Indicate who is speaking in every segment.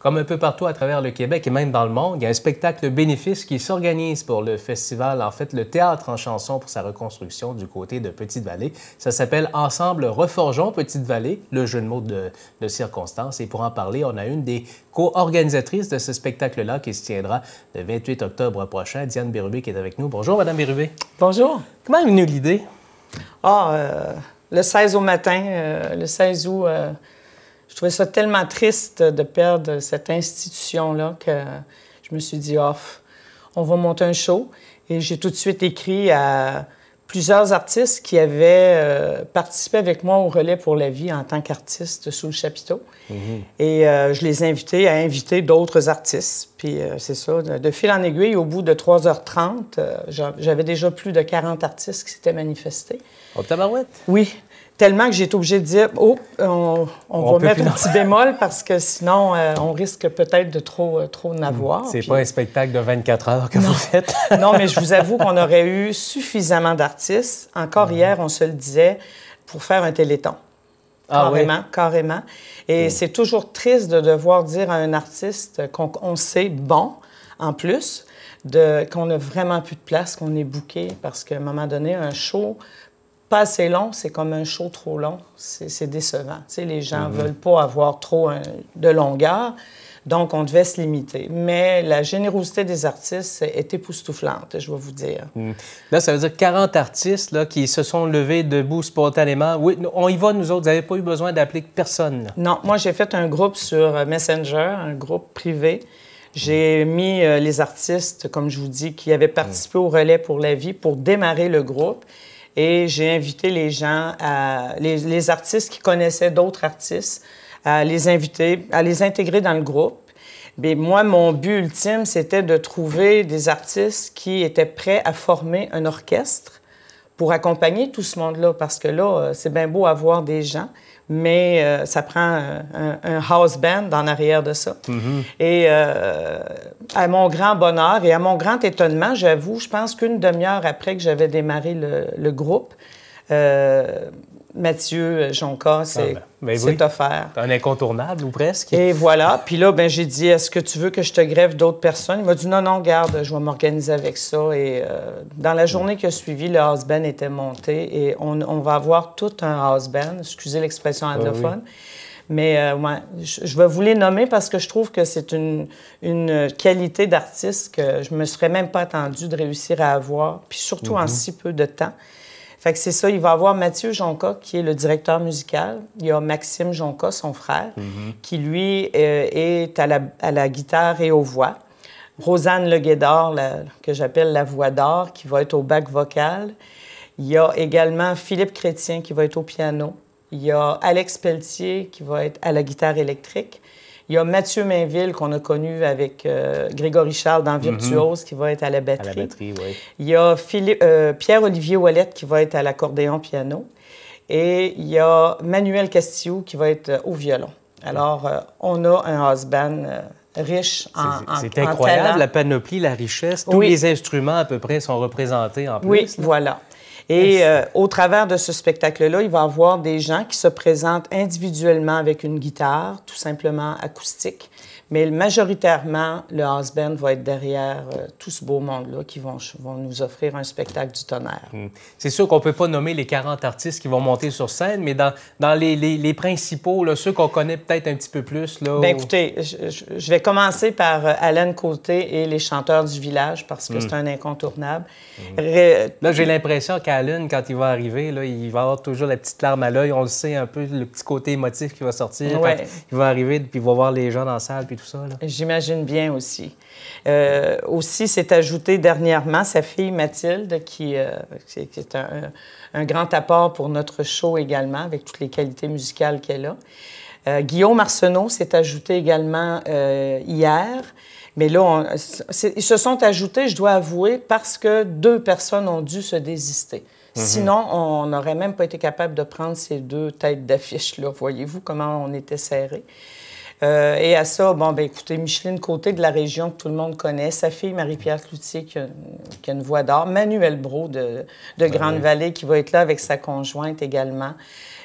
Speaker 1: Comme un peu partout à travers le Québec et même dans le monde, il y a un spectacle bénéfice qui s'organise pour le festival, en fait le théâtre en chanson pour sa reconstruction du côté de Petite-Vallée. Ça s'appelle Ensemble Reforgeons Petite-Vallée, le jeu de mots de, de circonstances. Et pour en parler, on a une des co-organisatrices de ce spectacle-là qui se tiendra le 28 octobre prochain, Diane Bérubé, qui est avec nous. Bonjour, Madame Bérubé. Bonjour. Comment est venue l'idée? Ah, euh, le 16 au matin,
Speaker 2: euh, le 16 août... Euh, je trouvais ça tellement triste de perdre cette institution-là que je me suis dit, off, oh, on va monter un show. Et j'ai tout de suite écrit à plusieurs artistes qui avaient euh, participé avec moi au Relais pour la vie en tant qu'artiste sous le chapiteau. Mhm. Et euh, je les invitais à inviter d'autres artistes. Puis euh, c'est ça, de, fil en aiguille, au bout de 3h30, j'avais déjà plus de 40 artistes qui s'étaient manifestés. Au tabarouette? Oui tellement que j'ai été obligée de dire Oh, on, va mettre un petit bémol parce que sinon, euh, on risque peut-être de trop, euh, trop n'avoir. C'est pas un
Speaker 1: spectacle de 24 heures que vous faites. non, mais je vous avoue qu'on
Speaker 2: aurait eu suffisamment d'artistes. Encore hier, on se le disait, pour faire un téléthon. Ah carrément, carrément. Et hmm. c'est toujours triste de devoir dire à un artiste qu'on sait bon, en plus, qu'on a vraiment plus de place, qu'on est bouqué, parce qu'à un moment donné, un show pas assez long, c'est comme un show trop long. C'est décevant. les gens ne mhm. veulent pas avoir trop de longueur. Donc, on devait se limiter. Mais la générosité des artistes est époustouflante, je vais vous dire.
Speaker 1: Mhm. Là, ça veut dire 40 artistes là, qui se sont levés debout spontanément. Oui, on y va, nous autres. Vous n'avez pas eu besoin d'appeler personne. Non, moi, j'ai fait un groupe sur euh, Messenger,
Speaker 2: un groupe privé. J'ai mis euh, les artistes, comme je vous dis, qui avaient participé mhm. au relais pour la vie pour démarrer le groupe. Et j'ai invité les gens, les, artistes qui connaissaient d'autres artistes, à les inviter, à les intégrer dans le groupe. Mais moi, mon but ultime, c'était de trouver des artistes qui étaient prêts à former un orchestre pour accompagner tout ce monde-là, parce que là, euh, c'est bien beau avoir des gens, mais euh, ça prend un, house band en arrière de ça. Mm-hmm. Et euh, à mon grand bonheur et à mon grand étonnement, j'avoue, je pense qu'une demi-heure après que j'avais démarré le, groupe, euh, Mathieu euh, Jonca, ah, c'est ah ben, ben offert.
Speaker 1: Un incontournable
Speaker 2: ou presque. Et voilà. Puis là, ben, j'ai dit, est-ce que tu veux que je te greffe d'autres personnes? Il m'a dit, non, non, garde, je vais m'organiser avec ça. Et euh, dans la journée qui a suivi, le house band était monté et on, va avoir tout un house band, excusez l'expression ah anglophone. Mais euh, je, vais vous les nommer parce que je trouve que c'est une, qualité d'artiste que je me serais même pas attendu de réussir à avoir, puis surtout en mhm. si peu de temps. Fait que c'est ça, il va avoir Mathieu Jonca, qui est le directeur musical. Il y a Maxime Jonca, son frère, mhm. qui lui euh, est à la, à la, guitare et aux voix. Rosanne Leguédard, que j'appelle la voix d'or, qui va être au bac vocal. Il y a également Philippe Chrétien qui va être au piano. Il y a Alex Pelletier qui va être à la guitare électrique. Il y a Mathieu Mainville qu'on a connu avec euh, Grégory Charles dans mhm. Virtuose qui va être à la batterie. Il y a euh, Pierre-Olivier Ouellette qui va être à l'accordéon-piano. Et il y a Manuel Castillo qui va être euh, au violon. Alors, on a un husband riche en C'est incroyable, la
Speaker 1: panoplie, la richesse. Tous les instruments à peu près sont représentés
Speaker 2: en plus. Oui, voilà. Et euh, au travers de ce spectacle-là, il va y avoir des gens qui se présentent individuellement avec une guitare, tout simplement acoustique. Mais majoritairement, le house band va être derrière euh, tout ce beau monde-là qui vont, vont, nous offrir un
Speaker 1: spectacle du tonnerre. Hmm. C'est sûr qu'on ne peut pas nommer les 40 artistes qui vont monter sur scène, mais dans, dans les, principaux, ceux qu'on connaît peut-être un petit peu plus. Là, ben, écoutez, je, vais
Speaker 2: commencer par euh, Alain Côté et les chanteurs du village parce que hmm. c'est un incontournable. Hmm.
Speaker 1: Là, j'ai l'impression qu'à quand il va arriver, là, il va avoir toujours la petite larme à l'œil. On le sait un peu, le petit côté émotif qui va sortir. Il va arriver, puis il va voir les gens dans la salle, puis tout ça.
Speaker 2: J'imagine bien aussi. Euh, aussi, s'est ajouté dernièrement sa fille Mathilde, qui, euh, est un, grand apport pour notre show également, avec toutes les qualités musicales qu'elle a. Euh, Guillaume Arsenault s'est ajouté également hier. Mais là, ils se sont ajoutés, je dois avouer, parce que deux personnes ont dû se désister. Mhm. Sinon, on n'aurait même pas été capable de prendre ces deux têtes d'affiche-là. Voyez-vous comment on était serrés. Euh, et à ça, bon, ben écoutez, Micheline Côté de la région que tout le monde connaît, sa fille Marie-Pierre Cloutier qui a, une voix d'or, Manuel Brault de, de ben Grande-Vallée qui va être là avec sa conjointe également.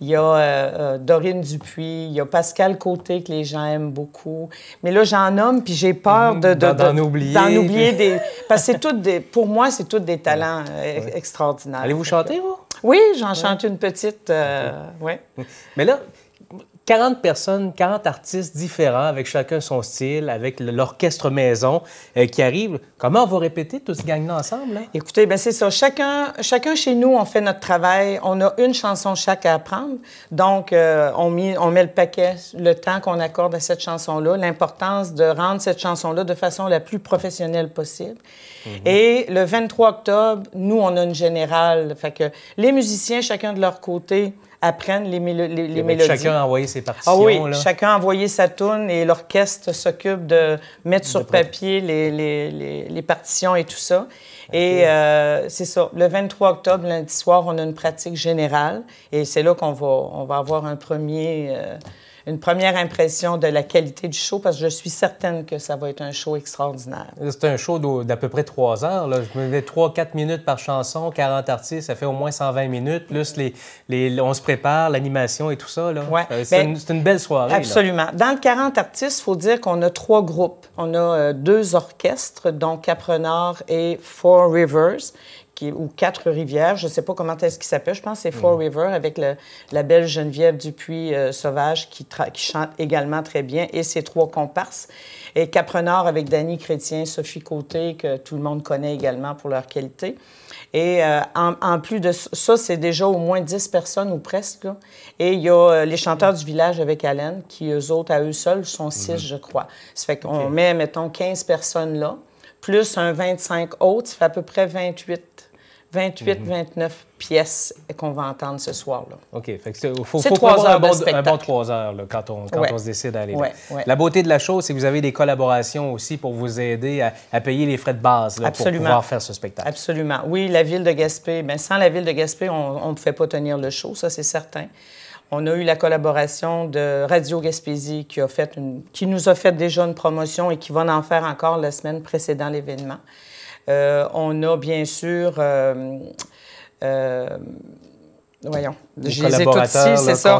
Speaker 2: Il y a euh, euh, Dorine Dupuis, il y a Pascal Côté que les gens aiment beaucoup. Mais là, j'en homme puis j'ai peur de, d'en, oublier. des... Parce que c'est toutes des... Pour moi, c'est tous des talents
Speaker 1: euh, extraordinaires. Allez-vous chanter, vous? Oui, j'en chante une petite, ouais. Mais là, 40 personnes, 40 artistes différents, avec chacun son style, avec l'orchestre maison euh, qui arrive. Comment on va répéter tout ce ensemble? Écoutez, ben
Speaker 2: c'est ça. Chacun, chacun chez nous, on fait notre travail. On a une chanson chaque à apprendre. Donc, euh, on, met, le paquet, le temps qu'on accorde à cette chanson-là, l'importance de rendre cette chanson-là de façon la plus professionnelle possible. Mhm. Et le 23 octobre, nous, on a une générale. Fait que les musiciens, chacun de leur côté, apprennent les, mélodies. Chacun a envoyé ses partitions. Ah oui, chacun a envoyé sa tourne et l'orchestre s'occupe de mettre sur papier les, partitions et tout ça. Et euh, c'est ça. Le 23 octobre, lundi soir, on a une pratique générale et c'est là qu'on va, avoir un premier... Euh, une première impression de la qualité du show parce que je suis certaine que ça va être un show extraordinaire.
Speaker 1: C'est un show d'à peu près trois heures. Là. Je me mets trois, quatre minutes par chanson, 40 artistes, ça fait au moins 120 minutes, plus les, les on se prépare, l'animation et tout ça. Euh, ben, c'est une, belle soirée. Absolument.
Speaker 2: Dans le 40 artistes, il faut dire qu'on a trois groupes. On a euh, deux orchestres, donc Caprenard et Four Rivers, ou Quatre Rivières, je ne sais pas comment est-ce qu'il s'appelle, je pense que c'est Four mm. River avec la belle Geneviève Dupuis euh, Sauvage qui, chante également très bien et ses trois comparses. Et Caprenard avec Dany Chrétien, Sophie Côté, que tout le monde connaît également pour leur qualité. Et euh, en, plus de ça, c'est déjà au moins 10 personnes ou presque. Et il y a euh, les chanteurs du village avec Allen qui, eux autres, à eux seuls, sont 6, mm-hmm. je crois. Ça fait qu'on met, mettons, 15 personnes là, plus un 25 autres, ça fait à peu près 28 28, 29 mhm. pièces qu'on va entendre ce soir-là.
Speaker 1: OK. Il faut, faut trois un, bon, trois heures quand, on, se décide d'aller La beauté de la chose, c'est que vous avez des collaborations aussi pour vous aider à, payer les frais de base pour pouvoir faire ce spectacle. Absolument. Oui,
Speaker 2: la ville de Gaspé. Bien, sans la ville de Gaspé, on ne pouvait pas tenir le show, ça c'est certain. On a eu la collaboration de Radio Gaspésie qui, a fait qui nous a fait déjà une promotion et qui va en faire encore la semaine précédant l'événement. Euh, on a bien sûr. Euh, euh, voyons, je les ai c'est ça.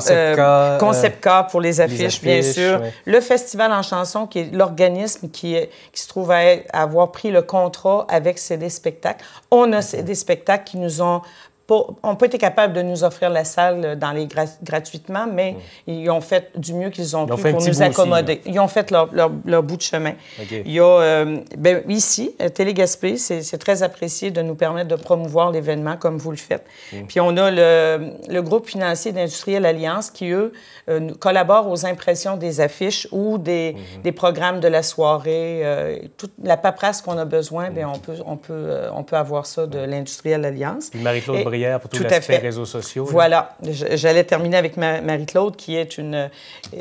Speaker 2: concept cas pour les affiches, bien sûr. Le Festival en chanson, qui est l'organisme qui, qui, se trouve à avoir pris le contrat avec CD Spectacles. On a des Spectacles qui nous ont on peut être capable de nous offrir la salle euh, dans les gratuitement, mais mm. ils ont fait du mieux qu'ils ont, pu pour nous accommoder. ils ont fait leur, leur, bout de chemin. Euh, ben, ici, euh, Télé Gaspé, c'est très apprécié de nous permettre de promouvoir l'événement comme vous le faites. Mm. Puis on a le, groupe financier d'Industriel Alliance qui, eux, collaborent aux impressions des affiches ou des, mm-hmm. programmes de la soirée. toute la paperasse qu'on a besoin, mm. ben on, peut, on, peut, on peut avoir ça de l'Industriel Alliance. Puis Marie-Claude pour tout, tout réseaux sociaux. Voilà. J'allais terminer avec Marie-Claude, qui est une...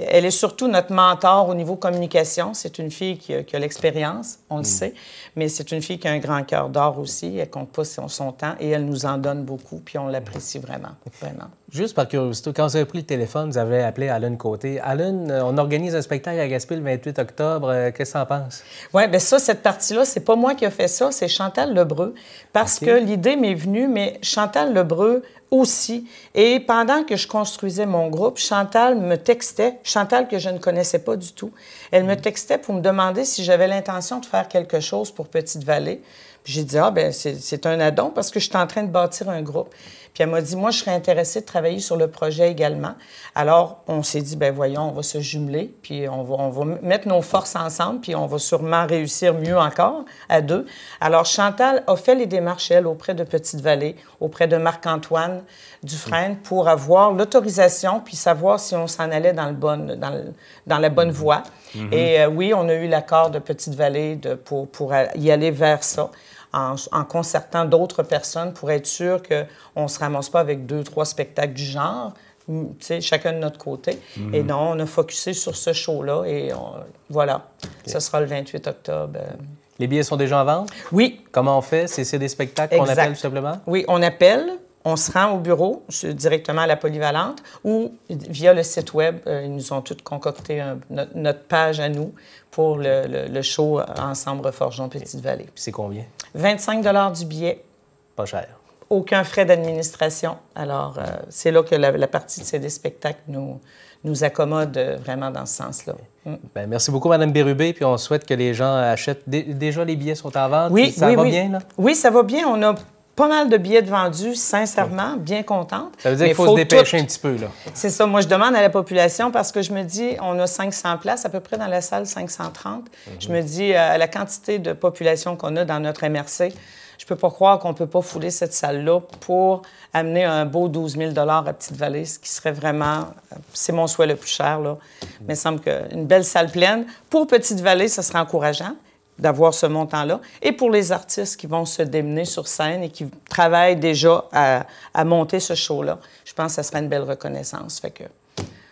Speaker 2: Elle est surtout notre mentor au niveau communication. C'est une fille qui a, l'expérience, on le mm. sait, mais c'est une fille qui a un grand cœur d'or aussi. Elle compte pas son temps et elle nous en donne beaucoup, puis on l'apprécie vraiment, vraiment.
Speaker 1: Juste par curiosité, quand vous avez pris le téléphone, vous avez appelé Alan Côté. Alan, euh, on organise un spectacle à Gaspé le 28 octobre. Euh, qu'est-ce que tu en penses? Oui, bien ça, cette partie-là, c'est pas moi qui ai fait ça, c'est Chantal Lebreu. Parce que l'idée
Speaker 2: m'est venue, mais Chantal Lebreu aussi. Et pendant que je construisais mon groupe, Chantal me textait, Chantal que je ne connaissais pas du tout, elle me textait pour me demander si j'avais l'intention de faire quelque chose pour Petite-Vallée. j'ai dit, ah, ben c'est un addon parce que je suis en train de bâtir un groupe. Puis elle m'a dit, moi, je serais intéressée de travailler sur le projet également. Alors, on s'est dit, ben voyons, on va se jumeler, puis on va, on va mettre nos forces ensemble, puis on va sûrement réussir mieux encore à deux. Alors, Chantal a fait les démarches, elle, auprès de Petite-Vallée, auprès de Marc-Antoine, du frein pour avoir l'autorisation puis savoir si on s'en allait dans, le dans, la bonne mhm. voie. Mhm. Et euh, oui, on a eu l'accord de Petite-Vallée pour, pour y aller vers ça. En, concertant d'autres personnes pour être sûr qu'on ne se ramasse pas avec deux, trois spectacles du genre, chacun de notre côté. Et mhm. non, on a focusé sur ce show-là et voilà, ce sera le 28 octobre. Euh.
Speaker 1: Les billets sont déjà en vente? Oui. Comment on fait? C'est des spectacles qu'on appelle tout
Speaker 2: simplement? Oui, on appelle on se rend au bureau, directement à la polyvalente, ou via le site web, euh, ils nous ont toutes concocté notre, page à nous pour le, show Ensemble Forgeons Petite-Vallée. C'est combien? 25 du billet. Pas cher. Aucun frais d'administration. Alors, euh, c'est là que la, partie de CD Spectacle spectacles nous, nous accommode euh, vraiment dans ce sens-là.
Speaker 1: Ben, merci beaucoup, Mme Bérubé. Puis on souhaite que les gens achètent. Déjà, les billets sont en vente. Oui, ça oui, va bien, là?
Speaker 2: Oui, ça va bien. On a pas mal de billets de vendus, sincèrement, bien contente. Ça veut dire qu'il faut, se dépêcher
Speaker 1: un petit peu, là. C'est ça. Moi,
Speaker 2: je demande à la population parce que je me dis, on a 500 places à peu près dans la salle 530. Je me dis, euh, la quantité de population qu'on a dans notre MRC, je peux pas croire qu'on peut pas fouler cette salle-là pour amener un beau 12 000 à Petite-Vallée, ce qui serait vraiment... Euh, c'est mon souhait le plus cher, là. Mais il semble qu'une belle salle pleine, pour Petite-Vallée, ça serait encourageant d'avoir ce montant-là. Et pour les artistes qui vont se démener sur scène et qui travaillent déjà à, à monter ce show-là, je pense que ça serait une belle reconnaissance. Fait que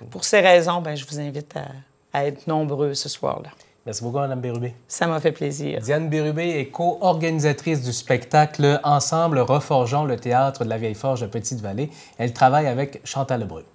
Speaker 2: pour ces raisons, ben, je vous invite à,
Speaker 1: à être nombreux ce soir-là. Merci beaucoup, Mme Bérubé. Ça m'a fait plaisir. Diane Bérubé est co-organisatrice du spectacle Ensemble, reforgeons le théâtre de la Vieille Forge de Petite-Vallée. Elle travaille avec Chantal Lebreu.